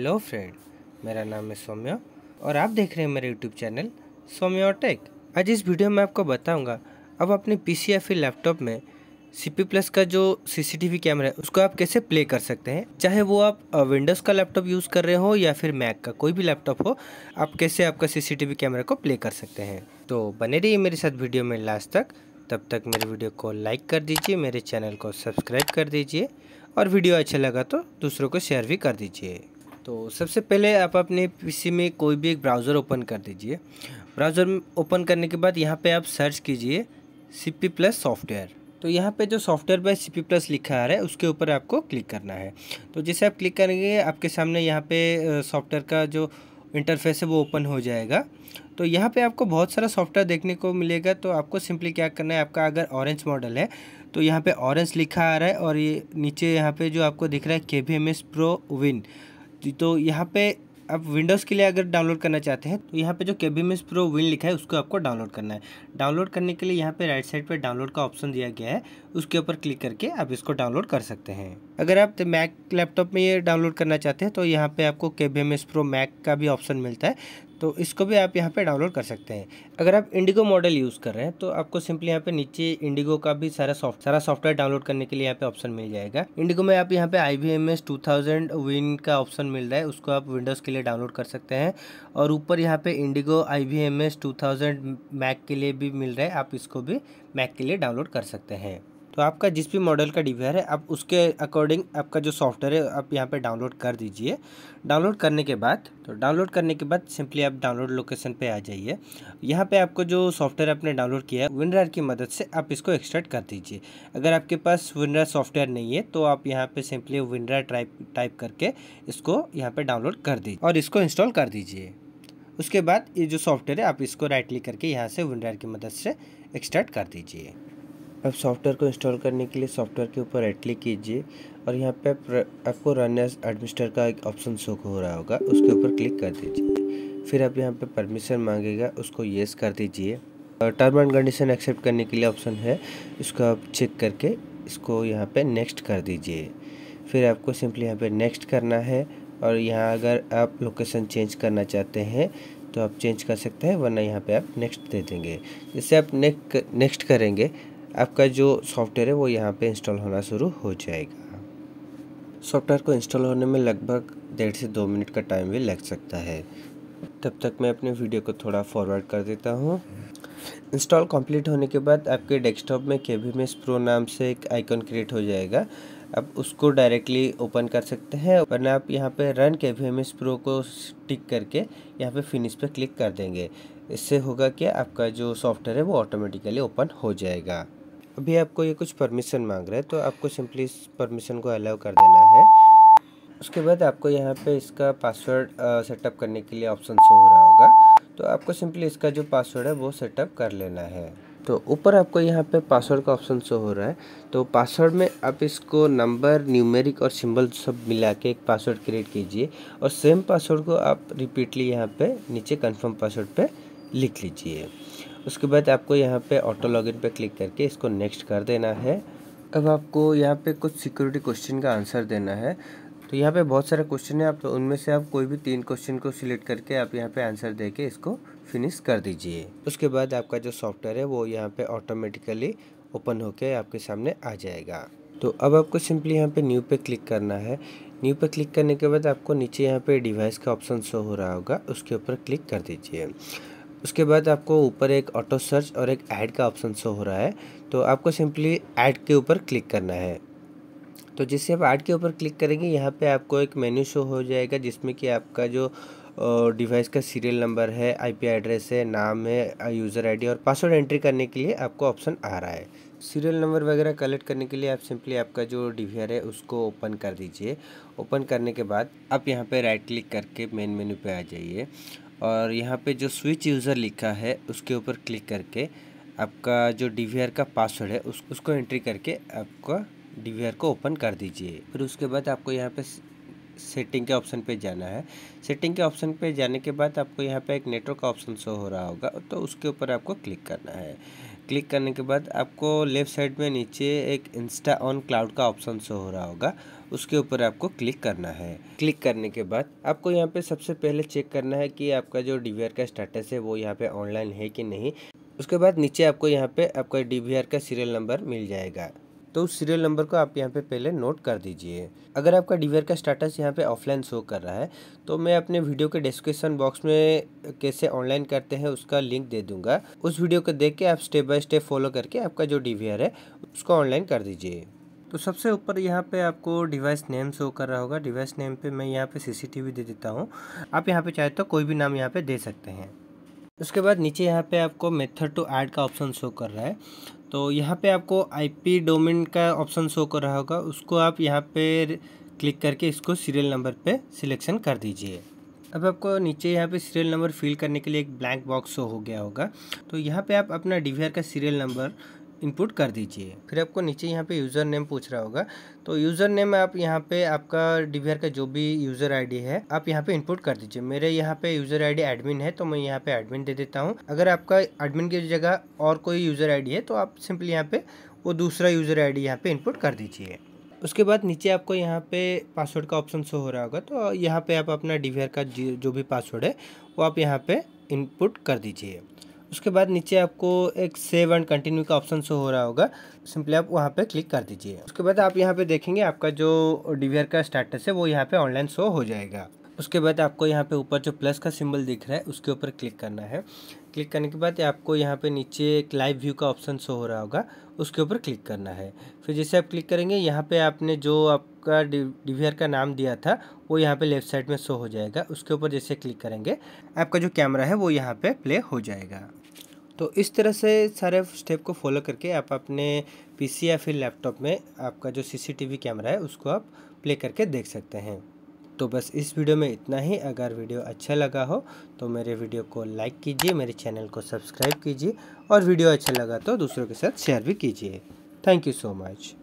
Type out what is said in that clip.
hello friend मेरा नाम है सौम्य और आप देख रहे हैं मेरे यूट्यूब चैनल सौम्य टेक आज इस वीडियो में आपको बताऊंगा अब अपने सी या फिर लैपटॉप में सी पी प्लस का जो सीसीटीवी कैमरा है उसको आप कैसे प्ले कर सकते हैं चाहे वो आप विंडोज़ का लैपटॉप यूज़ कर रहे हो या फिर मैक का कोई भी लैपटॉप हो आप कैसे आपका वी कैमरा को प्ले कर सकते हैं तो बने रहिए मेरे साथ वीडियो में लास्ट तक तब तक मेरे वीडियो को लाइक कर दीजिए मेरे चैनल को सब्सक्राइब कर दीजिए और वीडियो अच्छा लगा तो दूसरों को शेयर भी कर दीजिए तो सबसे पहले आप अपने पीसी में कोई भी एक ब्राउज़र ओपन कर दीजिए ब्राउज़र ओपन करने के बाद यहाँ पे आप सर्च कीजिए सी पी प्लस सॉफ्टवेयर तो यहाँ पे जो software by C P plus लिखा आ रहा है उसके ऊपर आपको क्लिक करना है तो जैसे आप क्लिक करेंगे आपके सामने यहाँ पे सॉफ्टवेयर का जो इंटरफेस है वो ओपन हो जाएगा तो यहाँ पे आपको बहुत सारा सॉफ्टवेयर देखने को मिलेगा तो आपको सिंपली क्या करना है आपका अगर ऑरेंज मॉडल है तो यहाँ पे ऑरेंज लिखा आ रहा है और ये नीचे यहाँ पे जो आपको दिख रहा है K V M S pro win तो यहाँ पे आप विंडोज़ के लिए अगर डाउनलोड करना चाहते हैं तो यहाँ पे जो K B M S pro win लिखा है उसको आपको डाउनलोड करना है डाउनलोड करने के लिए यहाँ पे राइट साइड पे डाउनलोड का ऑप्शन दिया गया है उसके ऊपर क्लिक करके आप इसको डाउनलोड कर सकते हैं अगर आप मैक लैपटॉप में ये डाउनलोड करना चाहते हैं तो यहाँ पे आपको K B M S pro Mac का भी ऑप्शन मिलता है तो इसको भी आप यहाँ पे डाउनलोड कर सकते हैं अगर आप इंडिगो मॉडल यूज़ कर रहे हैं तो आपको सिंपली यहाँ पे नीचे इंडिगो का भी सारा सॉफ्ट सारा सॉफ्टवेयर डाउनलोड करने के लिए यहाँ पे ऑप्शन मिल जाएगा इंडिगो में आप यहाँ पे I V M S two thousand win का ऑप्शन मिल रहा है उसको आप विंडोज़ के लिए डाउनलोड कर सकते हैं और ऊपर यहाँ पर indigo I V M S two thousand Mac के लिए भी मिल रहा है आप इसको भी मैक के लिए डाउनलोड कर सकते हैं तो आपका जिस भी मॉडल का डिवेयर है आप उसके अकॉर्डिंग आपका जो सॉफ्टवेयर है आप यहाँ पे डाउनलोड कर दीजिए डाउनलोड करने के बाद तो डाउनलोड करने के बाद सिंपली आप डाउनलोड लोकेशन पे आ जाइए यहाँ पे आपको जो सॉफ्टवेयर आपने डाउनलोड किया है विनरार की मदद से आप इसको एक्सट्रैक्ट कर दीजिए अगर आपके पास विनरार सॉफ्टवेयर नहीं है तो आप यहाँ पर सिंपली विनरार टाइप टाइप करके इसको यहाँ पर डाउनलोड कर दीजिए और इसको इंस्टॉल कर दीजिए उसके बाद ये जो सॉफ्टवेयर है आप इसको राइट क्लिक करके यहाँ से विनरार की मदद से एक्सट्रैक्ट कर दीजिए अब सॉफ्टवेयर को इंस्टॉल करने के लिए सॉफ्टवेयर के ऊपर राइट क्लिक कीजिए और यहाँ पे आपको रन एज एडमिनिस्टर का एक ऑप्शन शो हो रहा होगा उसके ऊपर क्लिक कर दीजिए फिर आप यहाँ पे परमिशन मांगेगा उसको येस कर दीजिए टर्म एंड कंडीशन एक्सेप्ट करने के लिए ऑप्शन है इसको आप चेक करके इसको यहाँ पे नेक्स्ट कर दीजिए फिर आपको सिंपली यहाँ पे नेक्स्ट करना है और यहाँ अगर आप लोकेशन चेंज करना चाहते हैं तो आप चेंज कर सकते हैं वरना यहाँ पे आप नेक्स्ट दे देंगे जैसे आप नेक्स्ट नेक्स्ट करेंगे आपका जो सॉफ्टवेयर है वो यहाँ पे इंस्टॉल होना शुरू हो जाएगा सॉफ्टवेयर को इंस्टॉल होने में लगभग डेढ़ से दो मिनट का टाइम भी लग सकता है तब तक मैं अपने वीडियो को थोड़ा फॉरवर्ड कर देता हूँ इंस्टॉल कंप्लीट होने के बाद आपके डेस्कटॉप में के वी प्रो नाम से एक आइकन क्रिएट हो जाएगा आप उसको डायरेक्टली ओपन कर सकते हैं वरना आप यहाँ पे रन के वी प्रो को टिक करके यहाँ पे फिनिश पे क्लिक कर देंगे इससे होगा कि आपका जो सॉफ्टवेयर है वो ऑटोमेटिकली ओपन हो जाएगा अभी आपको ये कुछ परमिशन मांग रहा है तो आपको सिंपली इस परमिशन को अलाउ कर देना है उसके बाद आपको यहाँ पे इसका पासवर्ड सेटअप करने के लिए ऑप्शन शो हो रहा होगा तो आपको सिंपली इसका जो पासवर्ड है वो सेटअप कर लेना है तो ऊपर आपको यहाँ पे पासवर्ड का ऑप्शन शो हो रहा है तो पासवर्ड में आप इसको नंबर न्यूमेरिक और सिंबल सब मिला के एक पासवर्ड क्रिएट कीजिए और सेम पासवर्ड को आप रिपीटली यहाँ पे नीचे कंफर्म पासवर्ड पे लिख लीजिए उसके बाद आपको यहाँ पे ऑटो लॉगिन पे क्लिक करके इसको नेक्स्ट कर देना है अब आपको यहाँ पे कुछ सिक्योरिटी क्वेश्चन का आंसर देना है तो यहाँ पे बहुत सारे क्वेश्चन है आप तो उनमें से आप कोई भी तीन क्वेश्चन को सिलेक्ट करके आप यहाँ पे आंसर दे के इसको फिनिश कर दीजिए उसके बाद आपका जो सॉफ्टवेयर है वो यहाँ पे ऑटोमेटिकली ओपन होके आपके सामने आ जाएगा तो अब आपको सिंपली यहाँ पे न्यू पे क्लिक करना है न्यू पे क्लिक करने के बाद आपको नीचे यहाँ पे डिवाइस का ऑप्शन शो हो रहा होगा उसके ऊपर क्लिक कर दीजिए उसके बाद आपको ऊपर एक ऑटो सर्च और एक ऐड का ऑप्शन शो हो रहा है तो आपको सिंपली ऐड के ऊपर क्लिक करना है तो जिससे आप ऐड के ऊपर क्लिक करेंगे यहाँ पे आपको एक मेन्यू शो हो जाएगा जिसमें कि आपका जो डिवाइस का सीरियल नंबर है आईपी एड्रेस है नाम है यूज़र आईडी और पासवर्ड एंट्री करने के लिए आपको ऑप्शन आ रहा है सीरियल नंबर वगैरह कलेक्ट करने के लिए आप सिंपली आपका जो डी है उसको ओपन कर दीजिए ओपन करने के बाद आप यहाँ पे राइट क्लिक करके मेन मेन्यू पे आ जाइए और यहाँ पे जो स्विच यूज़र लिखा है उसके ऊपर क्लिक करके आपका जो डी का पासवर्ड है उस, उसको एंट्री करके आपका डी को ओपन कर दीजिए फिर उसके बाद आपको यहाँ पे सेटिंग के ऑप्शन पे जाना है सेटिंग के ऑप्शन पे जाने के बाद आपको यहाँ पे एक नेटवर्क का ऑप्शन शो हो रहा होगा तो उसके ऊपर आपको क्लिक करना है क्लिक करने के बाद आपको लेफ़्ट साइड में नीचे एक इंस्टा ऑन क्लाउड का ऑप्शन शो हो रहा होगा उसके ऊपर आपको क्लिक करना है क्लिक करने के बाद आपको यहाँ पे सबसे पहले चेक करना है कि आपका जो डी का स्टेटस है वो यहाँ पे ऑनलाइन है कि नहीं उसके बाद नीचे आपको यहाँ पे आपका डी का सीरियल नंबर मिल जाएगा तो उस सीरियल नंबर को आप यहाँ पे पहले नोट कर दीजिए अगर आपका डी का स्टेटस यहाँ पे ऑफलाइन शो कर रहा है तो मैं अपने वीडियो के डिस्क्रिप्शन बॉक्स में कैसे ऑनलाइन करते हैं उसका लिंक दे दूंगा उस वीडियो को देख के आप स्टेप बाय स्टेप फॉलो करके आपका जो डीवीआर है उसको ऑनलाइन कर दीजिए तो सबसे ऊपर यहाँ पे आपको डिवाइस नेम शो कर रहा होगा डिवाइस नेम पे मैं यहाँ पे सीसीटीवी दे देता हूँ आप यहाँ पे चाहे तो कोई भी नाम यहाँ पे दे सकते हैं उसके बाद नीचे यहाँ पे आपको मेथड टू ऐड का ऑप्शन शो कर रहा है तो यहाँ पे आपको आईपी डोमेन का ऑप्शन शो कर रहा होगा उसको आप यहाँ पे क्लिक करके इसको सीरियल नंबर पर सिलेक्शन कर दीजिए अब आपको नीचे यहाँ पे सीरियल नंबर फिल करने के लिए एक ब्लैंक बॉक्स शो हो गया होगा तो यहाँ पे आप अपना डी का सीरियल नंबर इनपुट कर दीजिए फिर आपको नीचे यहाँ पे यूज़र नेम पूछ रहा होगा तो यूज़र नेम आप यहाँ पे आपका डी का जो भी यूज़र आईडी है आप यहाँ पे इनपुट कर दीजिए मेरे यहाँ पे यूज़र आईडी एडमिन है तो मैं यहाँ पे एडमिन दे देता हूँ अगर आपका एडमिन की जगह और कोई यूज़र आई है तो आप सिंपली यहाँ पर वो दूसरा यूज़र आई डी यहाँ इनपुट कर दीजिए उसके बाद नीचे आपको यहाँ पे पासवर्ड का ऑप्शन शो हो रहा होगा तो यहाँ पे आप अपना डी का जो भी पासवर्ड है वो आप यहाँ पे इनपुट कर दीजिए उसके बाद नीचे आपको एक सेव एंड कंटिन्यू का ऑप्शन शो हो रहा होगा सिंपली आप वहाँ पे क्लिक कर दीजिए उसके बाद आप यहाँ पे देखेंगे आपका जो डी का स्टेटस है वो यहाँ पे ऑनलाइन शो हो जाएगा उसके बाद आपको यहाँ पे ऊपर जो प्लस का सिंबल दिख रहा है उसके ऊपर क्लिक करना है क्लिक करने के बाद आपको यहाँ पे नीचे एक लाइव व्यू का ऑप्शन शो हो रहा होगा उसके ऊपर क्लिक करना है फिर जैसे आप क्लिक करेंगे यहाँ पे आपने जो आपका डी का नाम दिया था वो यहाँ पे लेफ्ट साइड में शो हो जाएगा उसके ऊपर जैसे क्लिक करेंगे आपका जो कैमरा है वो यहाँ पर प्ले हो जाएगा तो इस तरह से सारे स्टेप को फॉलो करके आप अपने पीसी या फिर लैपटॉप में आपका जो सीसीटीवी कैमरा है उसको आप प्ले करके देख सकते हैं तो बस इस वीडियो में इतना ही अगर वीडियो अच्छा लगा हो तो मेरे वीडियो को लाइक कीजिए मेरे चैनल को सब्सक्राइब कीजिए और वीडियो अच्छा लगा तो दूसरों के साथ शेयर भी कीजिए थैंक यू सो मच